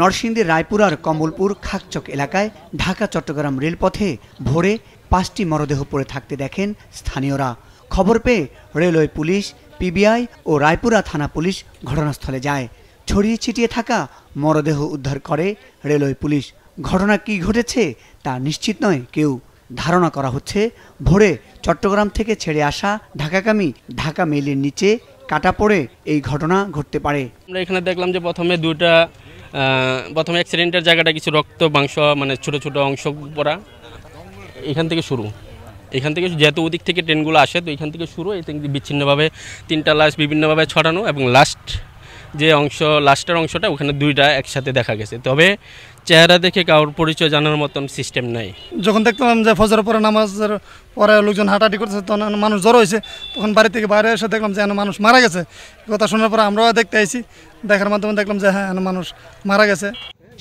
নরসিংদীর রায়পুরার কমলপুর খাকচক এলাকায় ঢাকা চট্টগ্রাম রেলপথে ভোরে পাঁচটি মরদেহ পড়ে থাকতে দেখেন স্থানীয়রা খবর পেয়ে রেলওয়ে পুলিশ পিবিআই ও রায়পুরা থানা পুলিশ ঘটনাস্থলে যায় ছড়িয়ে ছিটিয়ে থাকা মরদেহ উদ্ধার করে রেলওয়ে পুলিশ ঘটনা কি ঘটেছে তা নিশ্চিত নয় কেউ ধারণা করা হচ্ছে ভোরে চট্টগ্রাম থেকে ছেড়ে আসা ঢাকাগামী ঢাকা মেলের নিচে কাটা পড়ে এই ঘটনা ঘটতে পারে আমরা এখানে দেখলাম যে প্রথমে দুটা প্রথমে অ্যাক্সিডেন্টের জায়গাটা কিছু রক্ত মাংস মানে ছোট ছোট অংশ পড়া এখান থেকে শুরু এখান থেকে যেহেতু ওদিক থেকে ট্রেনগুলো আসে তো এখান থেকে শুরু এই বিচ্ছিন্নভাবে তিনটা লাশ বিভিন্নভাবে ছড়ানো এবং লাস্ট যে অংশ লাস্টের অংশটা ওখানে দুইটা একসাথে দেখা গেছে তবে চেহারা দেখে কারোর পরিচয় জানার মতন সিস্টেম নাই যখন দেখতাম যে ফজর পরে নামাজের পরে লোকজন হাঁটাটি করতেছে তখন মানুষ জ্বর হয়েছে তখন বাড়ি থেকে বাইরে এসে দেখলাম যে মানুষ মারা গেছে কথা শোনার পরে আমরাও দেখতে আইছি দেখার মাধ্যমে দেখলাম যে হ্যাঁ মানুষ মারা গেছে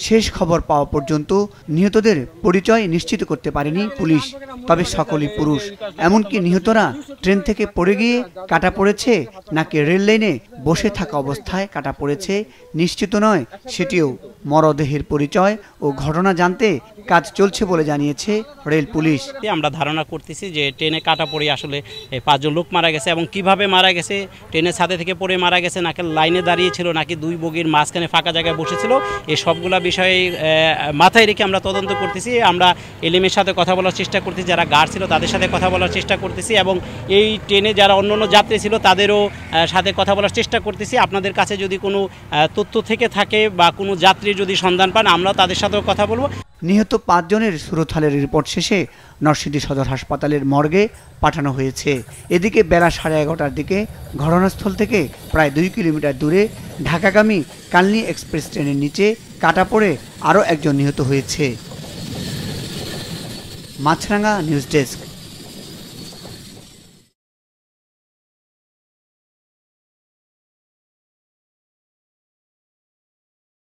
শেষ খবর পাওয়া পর্যন্ত নিহতদের পরিচয় নিশ্চিত করতে পারেনি পুলিশ তবে সকলেই পুরুষ এমনকি নিহতরা ট্রেন থেকে পড়ে গিয়ে কাটা পড়েছে নাকি রেল লাইনে বসে থাকা অবস্থায় কাটা পড়েছে নিশ্চিত নয় সেটিও মরদেহের পরিচয় ও ঘটনা জানতে কাজ চলছে বলে জানিয়েছে রেল পুলিশ আমরা ধারণা করতেছি যে ট্রেনে কাটা পড়ে আসলে পাঁচজন লোক মারা গেছে এবং কিভাবে মারা গেছে ট্রেনের ছাদে থেকে পড়ে মারা গেছে নাকি লাইনে দাঁড়িয়েছিল নাকি দুই বগির মাঝখানে ফাঁকা জায়গায় বসেছিল এই সবগুলা বিষয়ে মাথায় রেখে আমরা তদন্ত করতেছি আমরা এলিমের সাথে কথা বলার চেষ্টা করতেছি যারা গার্ড ছিল তাদের সাথে কথা বলার চেষ্টা করতেছি এবং এই ট্রেনে যারা অন্য অন্য যাত্রী ছিল তাদেরও সাথে কথা বলার চেষ্টা করতেছি আপনাদের কাছে যদি কোনো তথ্য থেকে থাকে বা কোনো যাত্রী যদি সন্ধান পান আমরা তাদের সাথেও কথা বলবো নিহত পাঁচজনের সুরথালের রিপোর্ট শেষে নরসিংদী সদর হাসপাতালের মর্গে পাঠানো হয়েছে এদিকে বেলা সাড়ে এগারোটার দিকে ঘটনাস্থল থেকে প্রায় দুই কিলোমিটার দূরে ঢাকাগামী কালনি এক্সপ্রেস ট্রেনের নিচে কাটা পড়ে আরও একজন নিহত হয়েছে মাছরাঙ্গা নিউজ ডেস্ক